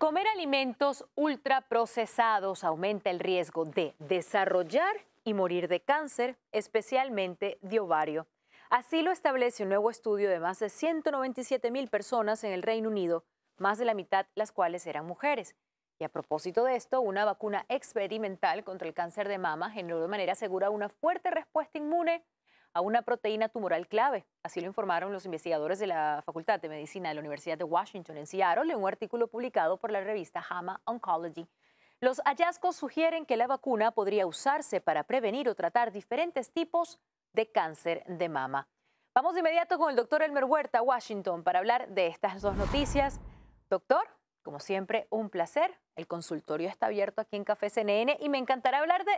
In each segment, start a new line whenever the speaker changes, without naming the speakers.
Comer alimentos ultraprocesados aumenta el riesgo de desarrollar y morir de cáncer, especialmente de ovario. Así lo establece un nuevo estudio de más de 197 mil personas en el Reino Unido, más de la mitad las cuales eran mujeres. Y a propósito de esto, una vacuna experimental contra el cáncer de mama generó de manera segura una fuerte respuesta inmune a una proteína tumoral clave. Así lo informaron los investigadores de la Facultad de Medicina de la Universidad de Washington en Seattle en un artículo publicado por la revista Hama Oncology. Los hallazgos sugieren que la vacuna podría usarse para prevenir o tratar diferentes tipos de cáncer de mama. Vamos de inmediato con el doctor Elmer Huerta, Washington, para hablar de estas dos noticias. Doctor, como siempre, un placer. El consultorio está abierto aquí en Café CNN y me encantará hablar de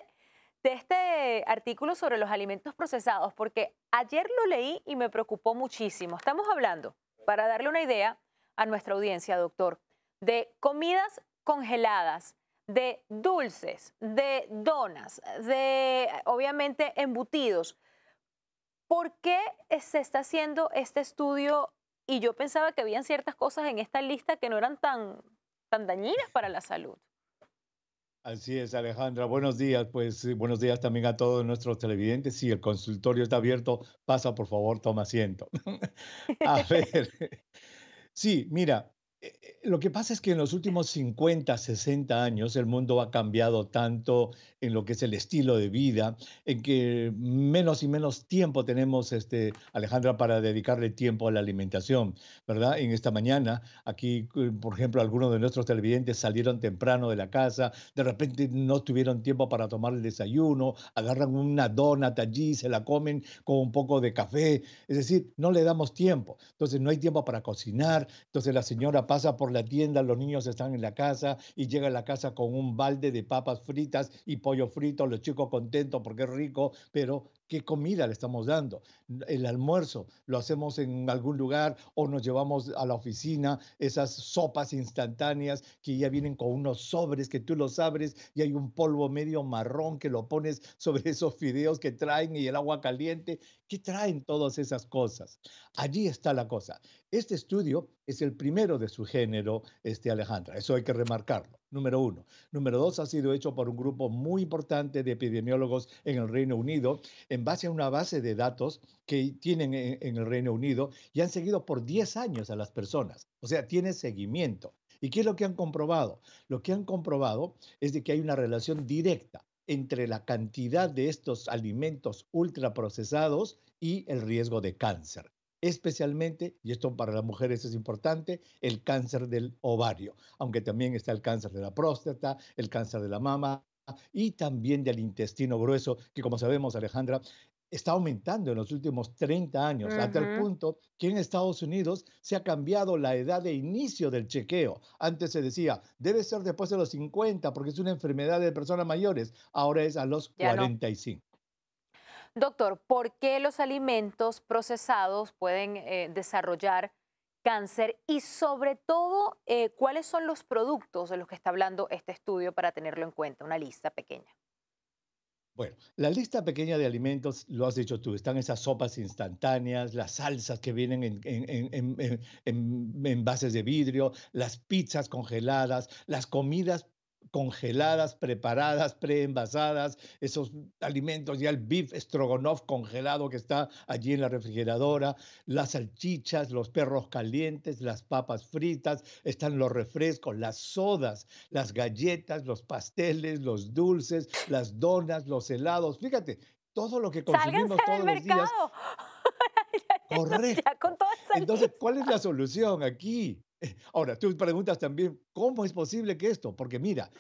de este artículo sobre los alimentos procesados, porque ayer lo leí y me preocupó muchísimo. Estamos hablando, para darle una idea a nuestra audiencia, doctor, de comidas congeladas, de dulces, de donas, de obviamente embutidos. ¿Por qué se está haciendo este estudio? Y yo pensaba que habían ciertas cosas en esta lista que no eran tan, tan dañinas para la salud.
Así es, Alejandra. Buenos días. Pues eh, buenos días también a todos nuestros televidentes. Si el consultorio está abierto, pasa por favor, toma asiento. a ver. Sí, mira, lo que pasa es que en los últimos 50, 60 años el mundo ha cambiado tanto en lo que es el estilo de vida, en que menos y menos tiempo tenemos, este, Alejandra, para dedicarle tiempo a la alimentación, ¿verdad? En esta mañana, aquí, eh, por ejemplo, algunos de nuestros televidentes salieron temprano de la casa, de repente no tuvieron tiempo para tomar el desayuno, agarran una dona allí, se la comen con un poco de café, es decir, no le damos tiempo, entonces no hay tiempo para cocinar, entonces la señora pasa por la tienda, los niños están en la casa y llega a la casa con un balde de papas fritas y pollo frito, los chicos contentos porque es rico, pero qué comida le estamos dando. El almuerzo lo hacemos en algún lugar o nos llevamos a la oficina esas sopas instantáneas que ya vienen con unos sobres que tú los abres y hay un polvo medio marrón que lo pones sobre esos fideos que traen y el agua caliente. ¿Qué traen todas esas cosas? Allí está la cosa. Este estudio es el primero de su género, este Alejandra. Eso hay que remarcarlo. Número uno. Número dos, ha sido hecho por un grupo muy importante de epidemiólogos en el Reino Unido en base a una base de datos que tienen en, el Reino Unido y han seguido por 10 años a las personas. O sea, tiene seguimiento. ¿Y qué es lo que han comprobado? Lo que han comprobado es de que hay una relación directa entre la cantidad de estos alimentos ultraprocesados y el riesgo de cáncer especialmente, y esto para las mujeres es importante, el cáncer del ovario, aunque también está el cáncer de la próstata, el cáncer de la mama, y también del intestino grueso, que como sabemos, Alejandra, está aumentando en los últimos 30 años, hasta el punto que en Estados Unidos se ha cambiado la edad de inicio del chequeo. Antes se decía, debe ser después de los 50 porque es una enfermedad de personas mayores, ahora es a los 45.
Doctor, ¿por qué los alimentos procesados pueden eh, desarrollar cáncer y sobre todo eh, cuáles son los productos de los que está hablando este estudio para tenerlo en cuenta, una lista pequeña.
Bueno, la lista pequeña de alimentos, lo has dicho tú, están esas sopas instantáneas, las salsas que vienen en, en, en, envases de vidrio, las pizzas congeladas, las comidas congeladas, preparadas, preenvasadas, esos alimentos, ya el beef stroganoff congelado que está allí en la refrigeradora, las salchichas, los perros calientes, las papas fritas, están los refrescos, las sodas, las galletas, los pasteles, los dulces, las donas, los helados. Fíjate, todo lo que consumimos todos los días. Correcto. Entonces, ¿cuál es la solución aquí? Ahora, tú preguntas también, ¿cómo es posible que esto? Porque mira,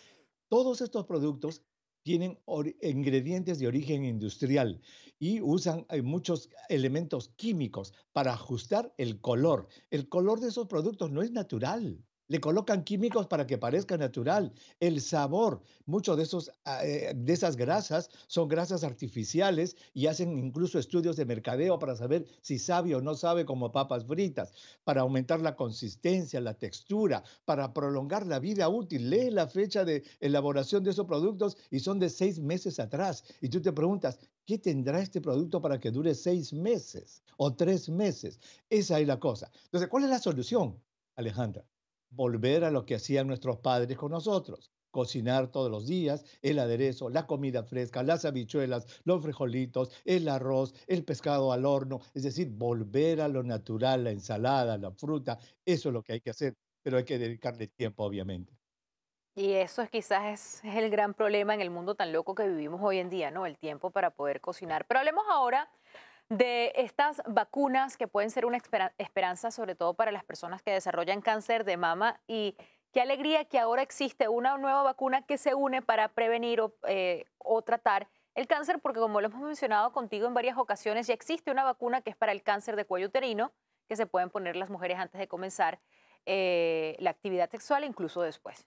todos estos productos tienen ingredientes de origen industrial y usan eh, muchos elementos químicos para ajustar el color. El color de esos productos no es natural le colocan químicos para que parezca natural. El sabor, muchos de, esos, ah, eh, de esas grasas son grasas artificiales y hacen incluso estudios de mercadeo para saber si sabe o no sabe como papas fritas, para aumentar la consistencia, la textura, para prolongar la vida útil. Lee la fecha de elaboración de esos productos y son de seis meses atrás. Y tú te preguntas, ¿qué tendrá este producto para que dure seis meses o tres meses? Esa es la cosa. Entonces, ¿cuál es la solución, Alejandra? volver a lo que hacían nuestros padres con nosotros. Cocinar todos los días, el aderezo, la comida fresca, las habichuelas, los frijolitos, el arroz, el pescado al horno, es decir, volver a lo natural, la ensalada, la fruta, eso es lo que hay que hacer, pero hay que dedicarle tiempo, obviamente.
Y eso es quizás es, el gran problema en el mundo tan loco que vivimos hoy en día, ¿no? El tiempo para poder cocinar. Pero hablemos ahora de estas vacunas que pueden ser una esperanza sobre todo para las personas que desarrollan cáncer de mama y qué alegría que ahora existe una nueva vacuna que se une para prevenir eh, o, tratar el cáncer, porque como lo hemos mencionado contigo en varias ocasiones, ya existe una vacuna que es para el cáncer de cuello uterino que se pueden poner las mujeres antes de comenzar eh, la actividad sexual, incluso
después.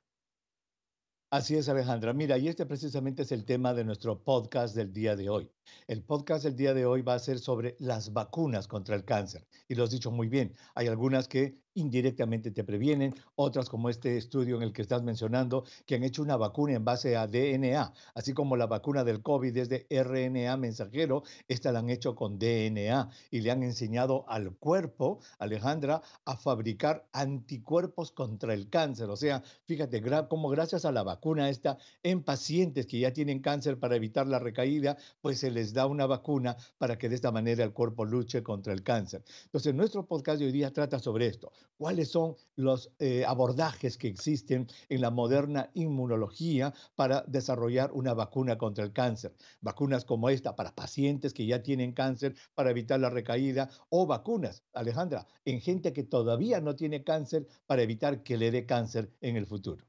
Así es, Alejandra. Mira, y este precisamente es el tema de nuestro podcast del día de hoy. El podcast del día de hoy va a ser sobre las vacunas contra el cáncer. Y lo has dicho muy bien, hay algunas que indirectamente te previenen, otras como este estudio en el que estás mencionando, que han hecho una vacuna en base a DNA, así como la vacuna del COVID es de RNA mensajero, esta la han hecho con DNA y le han enseñado al cuerpo, Alejandra, a fabricar anticuerpos contra el cáncer. O sea, fíjate cómo gracias a la vacuna esta en pacientes que ya tienen cáncer para evitar la recaída, pues el les da una vacuna para que de esta manera el cuerpo luche contra el cáncer. Entonces, nuestro podcast de hoy día trata sobre esto. ¿Cuáles son los eh, abordajes que existen en la moderna inmunología para desarrollar una vacuna contra el cáncer? Vacunas como esta para pacientes que ya tienen cáncer para evitar la recaída o vacunas, Alejandra, en gente que todavía no tiene cáncer para evitar que le dé cáncer en el futuro.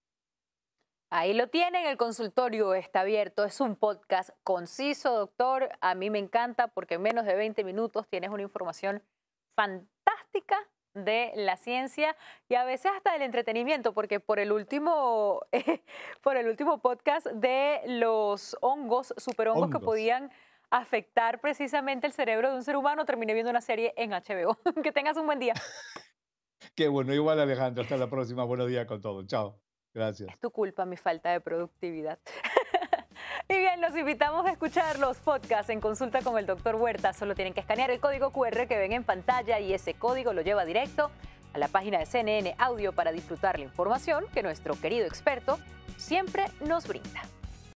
Ahí lo tienen, el consultorio está abierto, es un podcast conciso, doctor. A mí me encanta porque en menos de 20 minutos tienes una información fantástica de la ciencia y a veces hasta del entretenimiento, porque por el último, por el último podcast de los hongos, superhongos hongos. que podían afectar precisamente el cerebro de un ser humano, terminé viendo una serie en HBO. que tengas un buen día.
Qué bueno, igual Alejandro, hasta la próxima. Buenos días con todo. Chao. Gracias. Es
tu culpa, mi falta de productividad. Y bien, los invitamos a escuchar los podcasts en consulta con el doctor Huerta. Solo tienen que escanear el código QR que ven en pantalla y ese código lo lleva directo a la página de CNN Audio para disfrutar la información que nuestro querido experto siempre nos brinda.